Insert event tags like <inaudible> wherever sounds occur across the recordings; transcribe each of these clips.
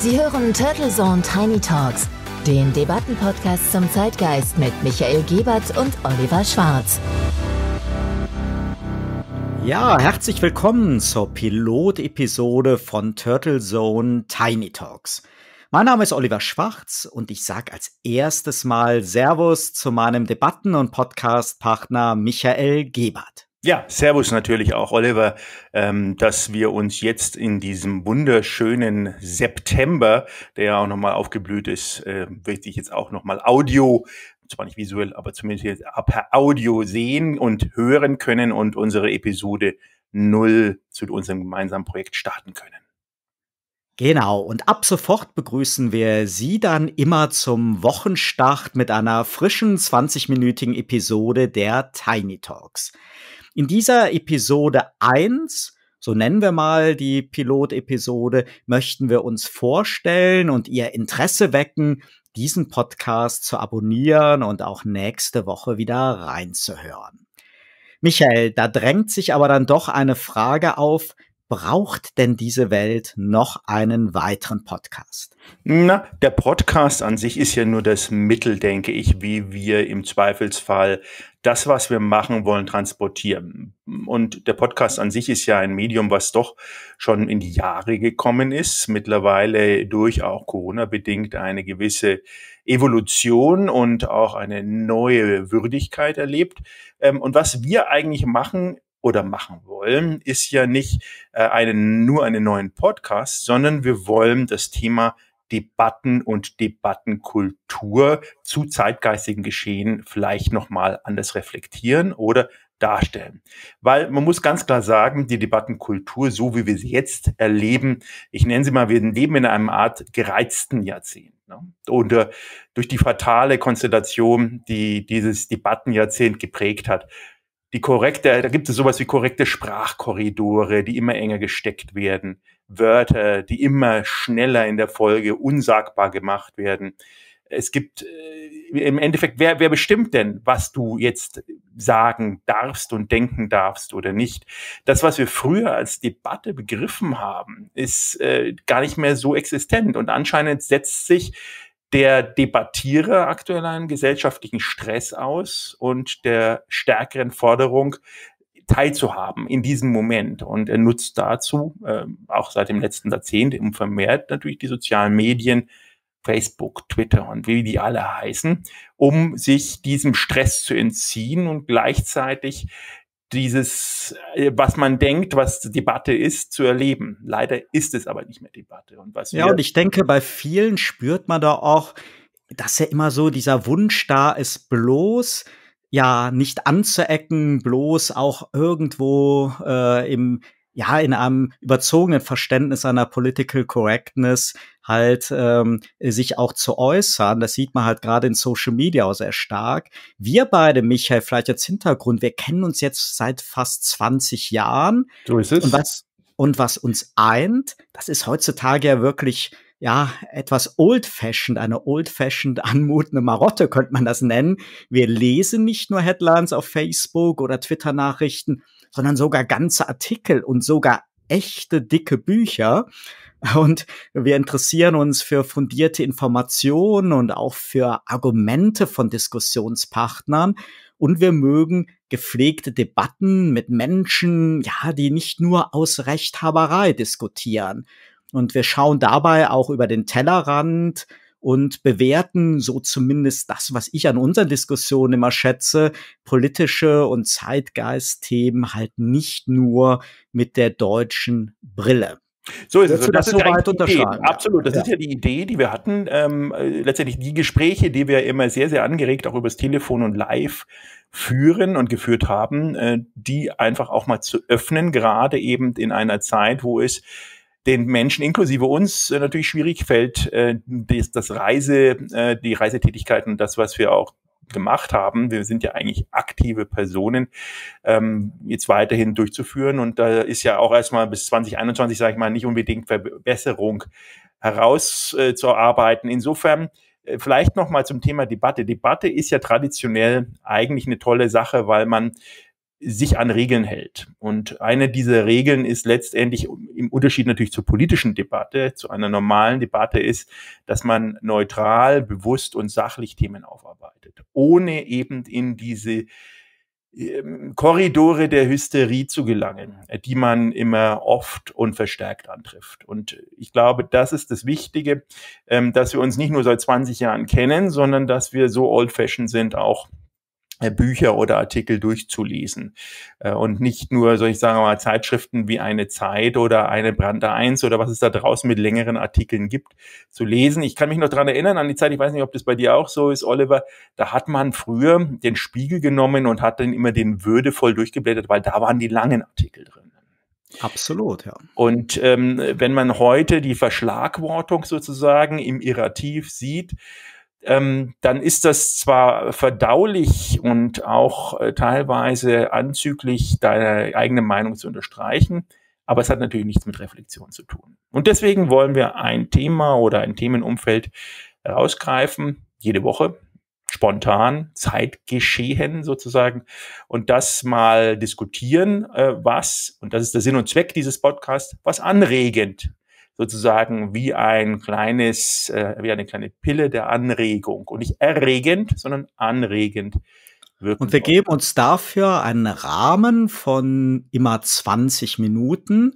Sie hören Turtle Zone Tiny Talks, den Debattenpodcast zum Zeitgeist mit Michael Gebert und Oliver Schwarz. Ja, herzlich willkommen zur Pilot-Episode von Turtle Zone Tiny Talks. Mein Name ist Oliver Schwarz und ich sage als erstes Mal Servus zu meinem Debatten- und Podcastpartner Michael Gebert. Ja, Servus natürlich auch, Oliver, ähm, dass wir uns jetzt in diesem wunderschönen September, der ja auch nochmal aufgeblüht ist, äh, wirklich jetzt auch nochmal Audio, zwar nicht visuell, aber zumindest jetzt per Audio sehen und hören können und unsere Episode null zu unserem gemeinsamen Projekt starten können. Genau, und ab sofort begrüßen wir Sie dann immer zum Wochenstart mit einer frischen 20-minütigen Episode der Tiny Talks. In dieser Episode eins so nennen wir mal die Pilot-Episode, möchten wir uns vorstellen und ihr Interesse wecken, diesen Podcast zu abonnieren und auch nächste Woche wieder reinzuhören. Michael, da drängt sich aber dann doch eine Frage auf, braucht denn diese Welt noch einen weiteren Podcast? Na, der Podcast an sich ist ja nur das Mittel, denke ich, wie wir im Zweifelsfall das, was wir machen wollen, transportieren. Und der Podcast an sich ist ja ein Medium, was doch schon in die Jahre gekommen ist, mittlerweile durch auch Corona bedingt eine gewisse Evolution und auch eine neue Würdigkeit erlebt. Ähm, und was wir eigentlich machen, oder machen wollen, ist ja nicht äh, einen, nur einen neuen Podcast, sondern wir wollen das Thema Debatten und Debattenkultur zu zeitgeistigen Geschehen vielleicht nochmal anders reflektieren oder darstellen. Weil man muss ganz klar sagen, die Debattenkultur, so wie wir sie jetzt erleben, ich nenne sie mal, wir leben in einem Art gereizten Jahrzehnt. Ne? Und äh, durch die fatale Konstellation, die dieses Debattenjahrzehnt geprägt hat, die korrekte, da gibt es sowas wie korrekte Sprachkorridore, die immer enger gesteckt werden, Wörter, die immer schneller in der Folge unsagbar gemacht werden. Es gibt äh, im Endeffekt, wer, wer bestimmt denn, was du jetzt sagen darfst und denken darfst oder nicht? Das, was wir früher als Debatte begriffen haben, ist äh, gar nicht mehr so existent. Und anscheinend setzt sich der debattiere aktuell einen gesellschaftlichen Stress aus und der stärkeren Forderung, teilzuhaben in diesem Moment. Und er nutzt dazu, äh, auch seit dem letzten Jahrzehnt, um vermehrt natürlich die sozialen Medien, Facebook, Twitter und wie die alle heißen, um sich diesem Stress zu entziehen und gleichzeitig dieses, äh, was man denkt, was Debatte ist, zu erleben. Leider ist es aber nicht mehr Debatte. Und was ja, und ich denke, bei vielen spürt man da auch, dass ja immer so dieser Wunsch da ist, bloß ja nicht anzuecken, bloß auch irgendwo äh, im ja, in einem überzogenen Verständnis einer Political Correctness halt ähm, sich auch zu äußern. Das sieht man halt gerade in Social Media auch sehr stark. Wir beide, Michael, vielleicht als Hintergrund, wir kennen uns jetzt seit fast 20 Jahren. So ist es. Und was, und was uns eint, das ist heutzutage ja wirklich ja, etwas old-fashioned, eine old-fashioned anmutende Marotte könnte man das nennen. Wir lesen nicht nur Headlines auf Facebook oder Twitter-Nachrichten, sondern sogar ganze Artikel und sogar echte dicke Bücher. Und wir interessieren uns für fundierte Informationen und auch für Argumente von Diskussionspartnern. Und wir mögen gepflegte Debatten mit Menschen, ja, die nicht nur aus Rechthaberei diskutieren. Und wir schauen dabei auch über den Tellerrand, und bewerten so zumindest das, was ich an unseren Diskussionen immer schätze, politische und Zeitgeist-Themen halt nicht nur mit der deutschen Brille. So ist es. Also, das, das ist ja Idee, Absolut. Das ja. ist ja die Idee, die wir hatten. Ähm, äh, letztendlich die Gespräche, die wir immer sehr, sehr angeregt auch übers Telefon und live führen und geführt haben, äh, die einfach auch mal zu öffnen, gerade eben in einer Zeit, wo es den Menschen inklusive uns äh, natürlich schwierig fällt, äh, das, das Reise, äh, die Reisetätigkeiten, das, was wir auch gemacht haben. Wir sind ja eigentlich aktive Personen, ähm, jetzt weiterhin durchzuführen. Und da ist ja auch erstmal bis 2021, sage ich mal, nicht unbedingt Verbesserung herauszuarbeiten. Äh, Insofern vielleicht nochmal zum Thema Debatte. Debatte ist ja traditionell eigentlich eine tolle Sache, weil man sich an Regeln hält. Und eine dieser Regeln ist letztendlich im Unterschied natürlich zur politischen Debatte, zu einer normalen Debatte ist, dass man neutral, bewusst und sachlich Themen aufarbeitet, ohne eben in diese ähm, Korridore der Hysterie zu gelangen, die man immer oft und verstärkt antrifft. Und ich glaube, das ist das Wichtige, ähm, dass wir uns nicht nur seit 20 Jahren kennen, sondern dass wir so old-fashioned sind, auch äh, Bücher oder Artikel durchzulesen äh, und nicht nur, soll ich sagen mal, Zeitschriften wie eine Zeit oder eine Brande 1 oder was es da draußen mit längeren Artikeln gibt, zu lesen. Ich kann mich noch dran erinnern an die Zeit, ich weiß nicht, ob das bei dir auch so ist, Oliver, da hat man früher den Spiegel genommen und hat dann immer den würdevoll durchgeblättert, weil da waren die langen Artikel drin. Absolut, ja. Und ähm, wenn man heute die Verschlagwortung sozusagen im Irrativ sieht, ähm, dann ist das zwar verdaulich und auch äh, teilweise anzüglich, deine eigene Meinung zu unterstreichen, aber es hat natürlich nichts mit Reflexion zu tun. Und deswegen wollen wir ein Thema oder ein Themenumfeld rausgreifen, jede Woche, spontan, zeitgeschehen sozusagen, und das mal diskutieren, äh, was, und das ist der Sinn und Zweck dieses Podcasts, was anregend sozusagen wie ein kleines, äh, wie eine kleine Pille der Anregung und nicht erregend, sondern anregend. Wirken. Und wir geben uns dafür einen Rahmen von immer 20 Minuten.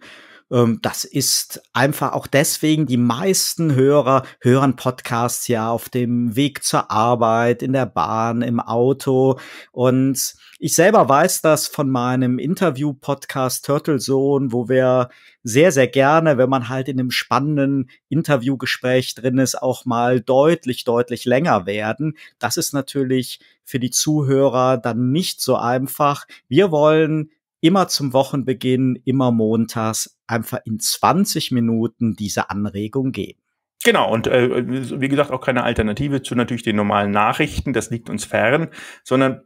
Ähm, das ist einfach auch deswegen, die meisten Hörer hören Podcasts ja auf dem Weg zur Arbeit, in der Bahn, im Auto. Und ich selber weiß das von meinem Interview-Podcast Turtle Zone, wo wir sehr, sehr gerne, wenn man halt in einem spannenden Interviewgespräch drin ist, auch mal deutlich, deutlich länger werden. Das ist natürlich für die Zuhörer dann nicht so einfach. Wir wollen immer zum Wochenbeginn, immer montags, einfach in 20 Minuten diese Anregung geben. Genau, und äh, wie gesagt, auch keine Alternative zu natürlich den normalen Nachrichten, das liegt uns fern, sondern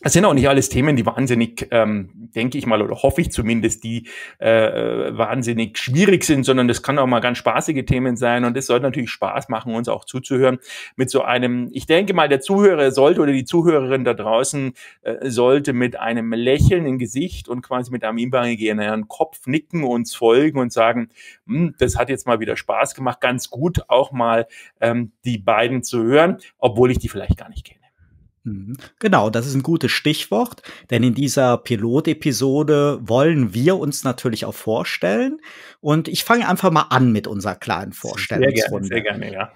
das sind auch nicht alles Themen, die wahnsinnig, ähm, denke ich mal, oder hoffe ich zumindest, die äh, wahnsinnig schwierig sind, sondern das kann auch mal ganz spaßige Themen sein und es sollte natürlich Spaß machen, uns auch zuzuhören mit so einem, ich denke mal, der Zuhörer sollte oder die Zuhörerin da draußen äh, sollte mit einem Lächeln im Gesicht und quasi mit einem imaginären Kopf nicken, uns folgen und sagen, hm, das hat jetzt mal wieder Spaß gemacht, ganz gut auch mal ähm, die beiden zu hören, obwohl ich die vielleicht gar nicht kenne. Mhm. Genau, das ist ein gutes Stichwort, denn in dieser Pilotepisode wollen wir uns natürlich auch vorstellen. Und ich fange einfach mal an mit unserer kleinen Vorstellungsrunde. Sehr gerne, sehr gerne, ja.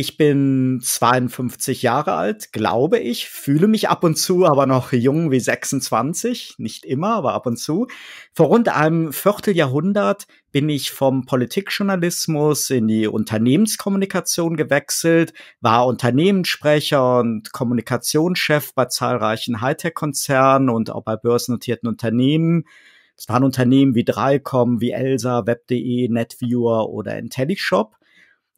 Ich bin 52 Jahre alt, glaube ich, fühle mich ab und zu aber noch jung wie 26, nicht immer, aber ab und zu. Vor rund einem Vierteljahrhundert bin ich vom Politikjournalismus in die Unternehmenskommunikation gewechselt, war Unternehmenssprecher und Kommunikationschef bei zahlreichen Hightech-Konzernen und auch bei börsennotierten Unternehmen. Es waren Unternehmen wie Dreicom, wie Elsa, Web.de, NetViewer oder IntelliShop.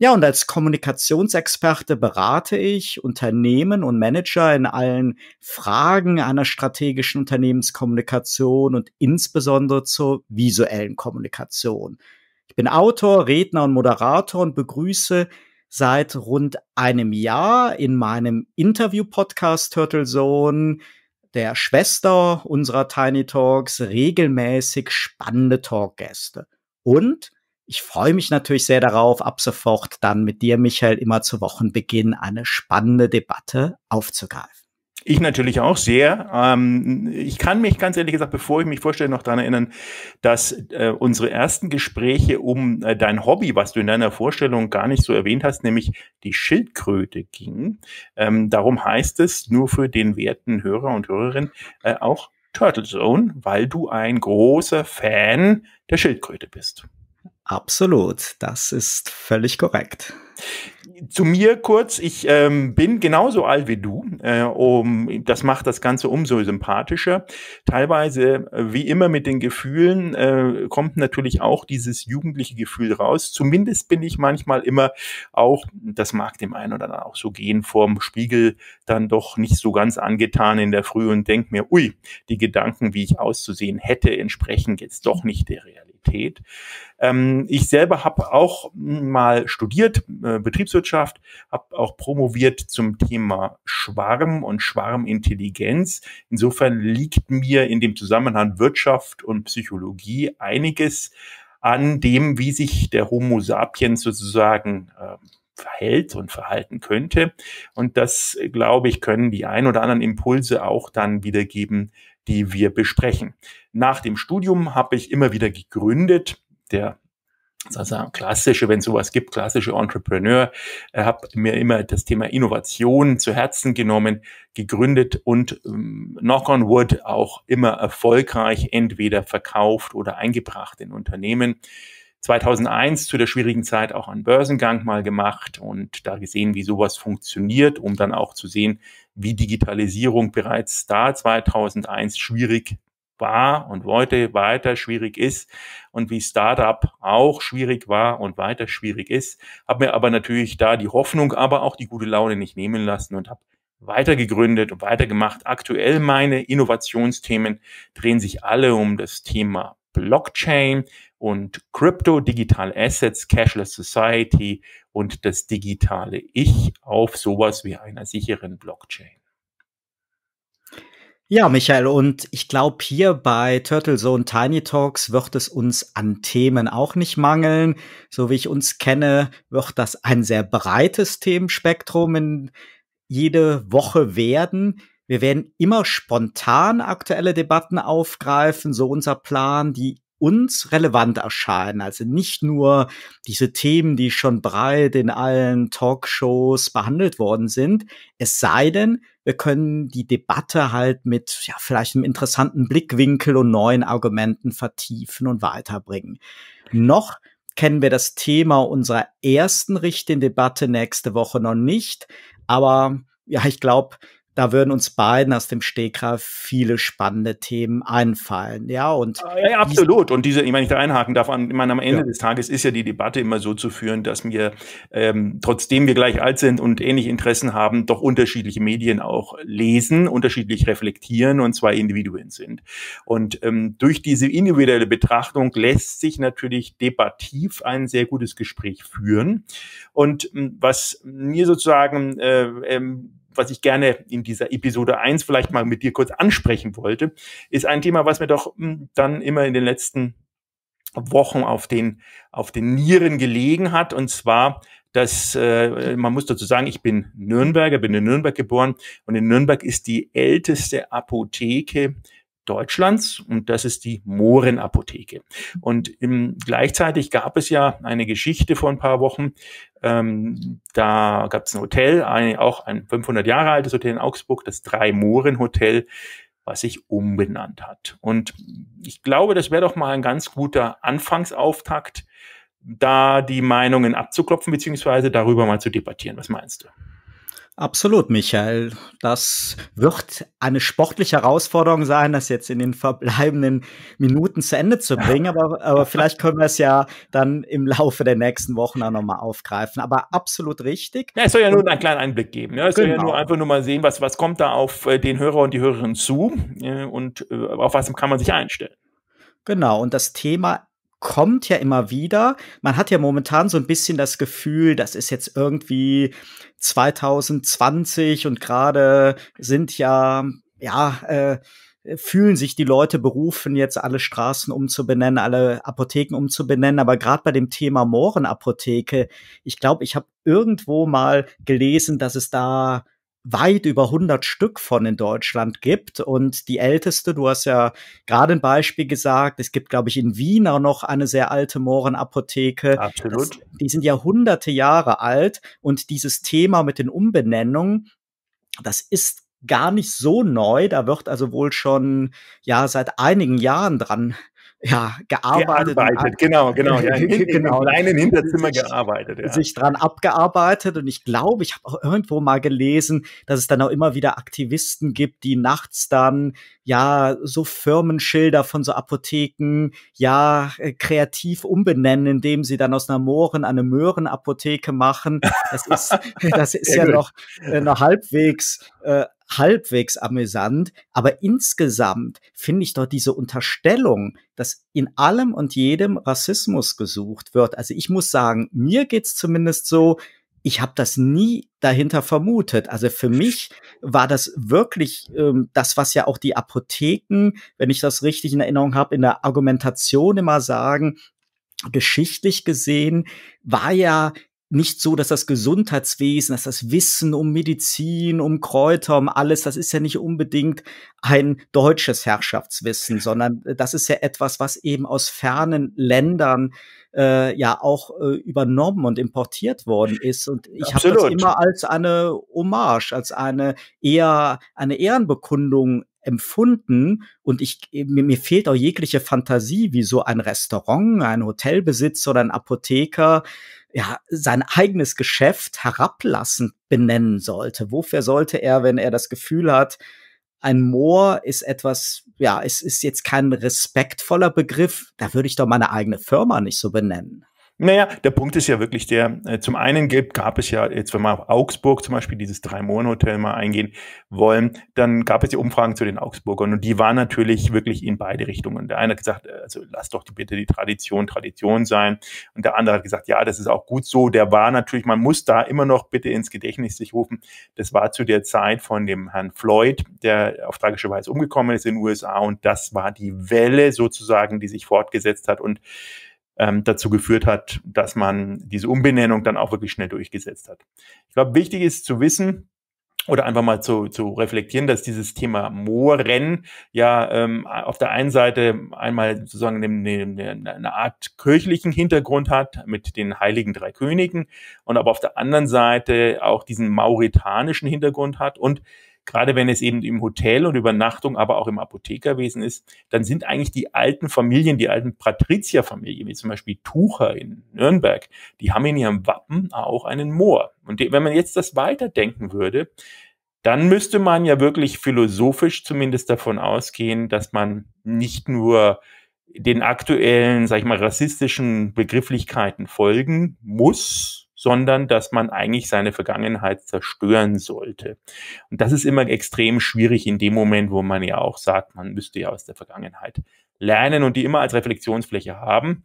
Ja, und als Kommunikationsexperte berate ich Unternehmen und Manager in allen Fragen einer strategischen Unternehmenskommunikation und insbesondere zur visuellen Kommunikation. Ich bin Autor, Redner und Moderator und begrüße seit rund einem Jahr in meinem Interview-Podcast Turtle Zone der Schwester unserer Tiny Talks regelmäßig spannende Talkgäste. Und ich freue mich natürlich sehr darauf, ab sofort dann mit dir, Michael, immer zu Wochenbeginn eine spannende Debatte aufzugreifen. Ich natürlich auch sehr. Ähm, ich kann mich ganz ehrlich gesagt, bevor ich mich vorstelle, noch daran erinnern, dass äh, unsere ersten Gespräche um äh, dein Hobby, was du in deiner Vorstellung gar nicht so erwähnt hast, nämlich die Schildkröte ging. Ähm, darum heißt es nur für den werten Hörer und Hörerin äh, auch Turtle Zone, weil du ein großer Fan der Schildkröte bist. Absolut, das ist völlig korrekt. Zu mir kurz, ich ähm, bin genauso alt wie du. Äh, um, das macht das Ganze umso sympathischer. Teilweise, äh, wie immer mit den Gefühlen, äh, kommt natürlich auch dieses jugendliche Gefühl raus. Zumindest bin ich manchmal immer auch, das mag dem einen oder anderen auch so gehen, vorm Spiegel dann doch nicht so ganz angetan in der Früh und denke mir, ui, die Gedanken, wie ich auszusehen hätte, entsprechen jetzt doch nicht der Realität. Universität. Ähm, ich selber habe auch mal studiert, äh, Betriebswirtschaft, habe auch promoviert zum Thema Schwarm und Schwarmintelligenz. Insofern liegt mir in dem Zusammenhang Wirtschaft und Psychologie einiges an dem, wie sich der Homo sapiens sozusagen äh, verhält und verhalten könnte. Und das, glaube ich, können die ein oder anderen Impulse auch dann wiedergeben, die wir besprechen. Nach dem Studium habe ich immer wieder gegründet, der sozusagen klassische, wenn es sowas gibt, klassische Entrepreneur, äh, habe mir immer das Thema Innovation zu Herzen genommen, gegründet und ähm, knock on wood auch immer erfolgreich entweder verkauft oder eingebracht in Unternehmen. 2001 zu der schwierigen Zeit auch einen Börsengang mal gemacht und da gesehen, wie sowas funktioniert, um dann auch zu sehen, wie Digitalisierung bereits da 2001 schwierig war und heute weiter schwierig ist und wie Startup auch schwierig war und weiter schwierig ist. Habe mir aber natürlich da die Hoffnung, aber auch die gute Laune nicht nehmen lassen und habe gegründet und weitergemacht. Aktuell meine Innovationsthemen drehen sich alle um das Thema Blockchain und Crypto, Digital Assets, Cashless Society und das digitale Ich auf sowas wie einer sicheren Blockchain. Ja, Michael, und ich glaube, hier bei Turtle Zone Tiny Talks wird es uns an Themen auch nicht mangeln. So wie ich uns kenne, wird das ein sehr breites Themenspektrum in jede Woche werden. Wir werden immer spontan aktuelle Debatten aufgreifen, so unser Plan, die uns relevant erscheinen. Also nicht nur diese Themen, die schon breit in allen Talkshows behandelt worden sind. Es sei denn, wir können die Debatte halt mit ja, vielleicht einem interessanten Blickwinkel und neuen Argumenten vertiefen und weiterbringen. Noch kennen wir das Thema unserer ersten richtigen Debatte nächste Woche noch nicht. Aber ja, ich glaube, da würden uns beiden aus dem Stegreif viele spannende Themen einfallen. Ja, und ah, ja, ja, absolut. Und diese, ich meine, ich da einhaken darf, an, ich meine, am Ende ja. des Tages ist ja die Debatte immer so zu führen, dass wir, ähm, trotzdem wir gleich alt sind und ähnliche Interessen haben, doch unterschiedliche Medien auch lesen, unterschiedlich reflektieren und zwei Individuen sind. Und ähm, durch diese individuelle Betrachtung lässt sich natürlich debattiv ein sehr gutes Gespräch führen. Und ähm, was mir sozusagen äh, ähm, was ich gerne in dieser Episode eins vielleicht mal mit dir kurz ansprechen wollte, ist ein Thema, was mir doch hm, dann immer in den letzten Wochen auf den, auf den Nieren gelegen hat. Und zwar, dass äh, man muss dazu sagen, ich bin Nürnberger, bin in Nürnberg geboren und in Nürnberg ist die älteste Apotheke Deutschlands und das ist die Mohrenapotheke. Und im, gleichzeitig gab es ja eine Geschichte vor ein paar Wochen. Ähm, da gab es ein Hotel, ein, auch ein 500 Jahre altes Hotel in Augsburg, das Drei-Mohren-Hotel, was sich umbenannt hat. Und ich glaube, das wäre doch mal ein ganz guter Anfangsauftakt, da die Meinungen abzuklopfen, beziehungsweise darüber mal zu debattieren. Was meinst du? Absolut, Michael. Das wird eine sportliche Herausforderung sein, das jetzt in den verbleibenden Minuten zu Ende zu bringen. Aber, aber vielleicht können wir es ja dann im Laufe der nächsten Wochen auch nochmal aufgreifen. Aber absolut richtig. Ja, es soll ja nur einen kleinen Einblick geben. Ne? Es genau. soll ja genau. nur einfach nur mal sehen, was, was kommt da auf äh, den Hörer und die Hörerin zu äh, und äh, auf was kann man sich einstellen. Genau, und das Thema kommt ja immer wieder. Man hat ja momentan so ein bisschen das Gefühl, das ist jetzt irgendwie 2020 und gerade sind ja, ja, äh, fühlen sich die Leute berufen, jetzt alle Straßen umzubenennen, alle Apotheken umzubenennen. Aber gerade bei dem Thema Mohrenapotheke, ich glaube, ich habe irgendwo mal gelesen, dass es da weit über 100 Stück von in Deutschland gibt. Und die älteste, du hast ja gerade ein Beispiel gesagt, es gibt, glaube ich, in Wien auch noch eine sehr alte Mohrenapotheke. Absolut. Das, die sind ja hunderte Jahre alt. Und dieses Thema mit den Umbenennungen, das ist gar nicht so neu. Da wird also wohl schon ja seit einigen Jahren dran ja, gearbeitet. Gearbeitet, genau, genau. Ja, <laughs> in, genau. In Hinterzimmer sich, gearbeitet. Ja. Sich dran abgearbeitet. Und ich glaube, ich habe auch irgendwo mal gelesen, dass es dann auch immer wieder Aktivisten gibt, die nachts dann ja, so Firmenschilder von so Apotheken, ja, äh, kreativ umbenennen, indem sie dann aus einer Mohren eine Möhrenapotheke machen. Das ist, <laughs> <laughs> das ist ja gut. noch, äh, noch halbwegs, äh, halbwegs amüsant. Aber insgesamt finde ich doch diese Unterstellung, dass in allem und jedem Rassismus gesucht wird. Also ich muss sagen, mir geht's zumindest so, ich habe das nie dahinter vermutet. Also für mich war das wirklich ähm, das, was ja auch die Apotheken, wenn ich das richtig in Erinnerung habe, in der Argumentation immer sagen, geschichtlich gesehen war ja nicht so, dass das Gesundheitswesen, dass das Wissen um Medizin, um Kräuter, um alles, das ist ja nicht unbedingt ein deutsches Herrschaftswissen, sondern das ist ja etwas, was eben aus fernen Ländern äh, ja auch äh, übernommen und importiert worden ist. Und ich habe das immer als eine Hommage, als eine eher eine Ehrenbekundung empfunden und ich äh, mir, mir fehlt auch jegliche Fantasie, wie so ein Restaurant, ein Hotelbesitzer oder ein Apotheker ja sein eigenes Geschäft herablassend benennen sollte. Wofür sollte er, wenn er das Gefühl hat, ein Moor ist etwas, ja, es ist jetzt kein respektvoller Begriff. Da würde ich doch meine eigene Firma nicht so benennen. Naja, der Punkt ist ja wirklich der, äh, zum einen gibt, gab es ja, jetzt wenn wir auf Augsburg zum Beispiel dieses drei mohren hotel mal eingehen wollen, dann gab es ja Umfragen zu den Augsburgern und die waren natürlich wirklich in beide Richtungen. Der eine hat gesagt, äh, also lass doch bitte die Tradition Tradition sein und der andere hat gesagt, ja, das ist auch gut so. Der war natürlich, man muss da immer noch bitte ins Gedächtnis sich rufen, das war zu der Zeit von dem Herrn Floyd, der auf tragische Weise umgekommen ist in den USA und das war die Welle sozusagen, die sich fortgesetzt hat und ähm, dazu geführt hat, dass man diese Umbenennung dann auch wirklich schnell durchgesetzt hat. Ich glaube, wichtig ist zu wissen, oder einfach mal zu, zu reflektieren, dass dieses Thema Mooren ja ähm, auf der einen Seite einmal sozusagen eine, eine Art kirchlichen Hintergrund hat mit den heiligen drei Königen und aber auf der anderen Seite auch diesen mauretanischen Hintergrund hat und gerade wenn es eben im Hotel und Übernachtung, aber auch im Apothekerwesen ist, dann sind eigentlich die alten Familien, die alten Patrizierfamilien, wie zum Beispiel Tucher in Nürnberg, die haben in ihrem Wappen auch einen Moor. Und wenn man jetzt das weiterdenken würde, dann müsste man ja wirklich philosophisch zumindest davon ausgehen, dass man nicht nur den aktuellen, sag ich mal, rassistischen Begrifflichkeiten folgen muss, sondern dass man eigentlich seine Vergangenheit zerstören sollte. Und das ist immer extrem schwierig in dem Moment, wo man ja auch sagt, man müsste ja aus der Vergangenheit lernen und die immer als Reflexionsfläche haben.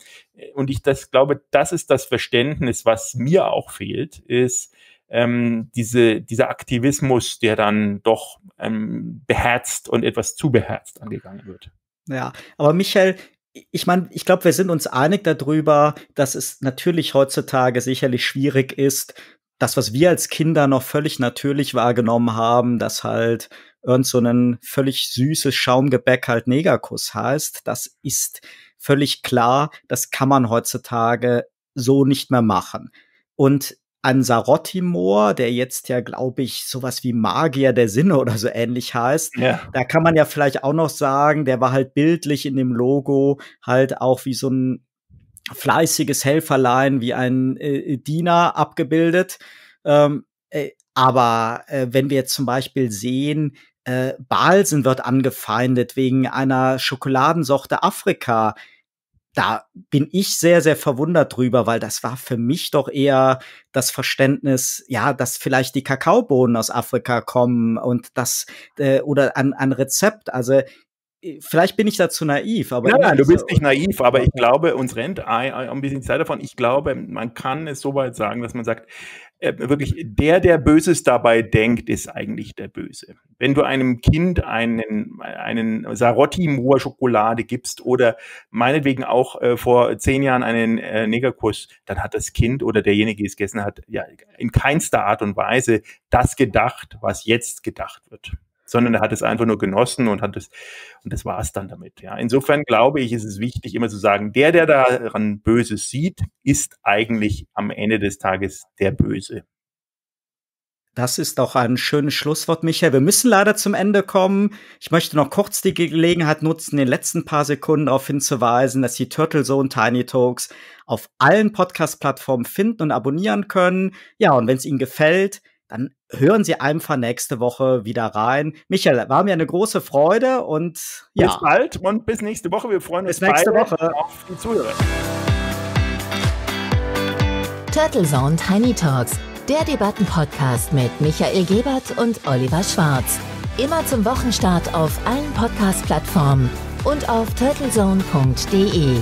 Und ich das glaube, das ist das Verständnis, was mir auch fehlt, ist ähm, diese, dieser Aktivismus, der dann doch ähm, beherzt und etwas zu beherzt angegangen wird. Ja, aber Michael, ich meine, ich glaube, wir sind uns einig darüber, dass es natürlich heutzutage sicherlich schwierig ist, das, was wir als Kinder noch völlig natürlich wahrgenommen haben, dass halt irgend so ein völlig süßes Schaumgebäck halt Negakuss heißt, das ist völlig klar, das kann man heutzutage so nicht mehr machen. Und Ansarotti-Moor, der jetzt ja, glaube ich, sowas wie Magier der Sinne oder so ähnlich heißt. Ja. Da kann man ja vielleicht auch noch sagen, der war halt bildlich in dem Logo halt auch wie so ein fleißiges Helferlein, wie ein äh, äh Diener abgebildet. Ähm, äh, aber äh, wenn wir jetzt zum Beispiel sehen, äh, Balsen wird angefeindet wegen einer Schokoladensorte Afrika, da bin ich sehr, sehr verwundert drüber, weil das war für mich doch eher das Verständnis, ja, dass vielleicht die Kakaobohnen aus Afrika kommen und das äh, oder an, an Rezept. Also äh, vielleicht bin ich dazu naiv, aber. Nein, nein, du bist nicht <laughs> naiv, aber ich glaube, uns rennt ein, ein bisschen Zeit davon. Ich glaube, man kann es so weit sagen, dass man sagt, äh, wirklich der, der Böses dabei denkt, ist eigentlich der Böse. Wenn du einem Kind einen, einen Sarotti-Moor Schokolade gibst oder meinetwegen auch äh, vor zehn Jahren einen äh, Negerkuss, dann hat das Kind oder derjenige, der es gegessen hat, ja in keinster Art und Weise das gedacht, was jetzt gedacht wird sondern er hat es einfach nur genossen und hat es, und das war es dann damit. Ja. Insofern glaube ich, ist es wichtig, immer zu sagen, der, der daran Böses sieht, ist eigentlich am Ende des Tages der Böse. Das ist doch ein schönes Schlusswort, Michael. Wir müssen leider zum Ende kommen. Ich möchte noch kurz die Gelegenheit nutzen, in den letzten paar Sekunden darauf hinzuweisen, dass Sie Turtle Zone Tiny Talks auf allen Podcast-Plattformen finden und abonnieren können. Ja, und wenn es Ihnen gefällt, dann hören Sie einfach nächste Woche wieder rein. Michael, war mir eine große Freude und ja. Bis bald und bis nächste Woche. Wir freuen bis uns nächste Woche. auf die Zuhörer. Turtle Zone Tiny Talks, der Debattenpodcast mit Michael Gebert und Oliver Schwarz. Immer zum Wochenstart auf allen Podcast-Plattformen und auf turtlezone.de.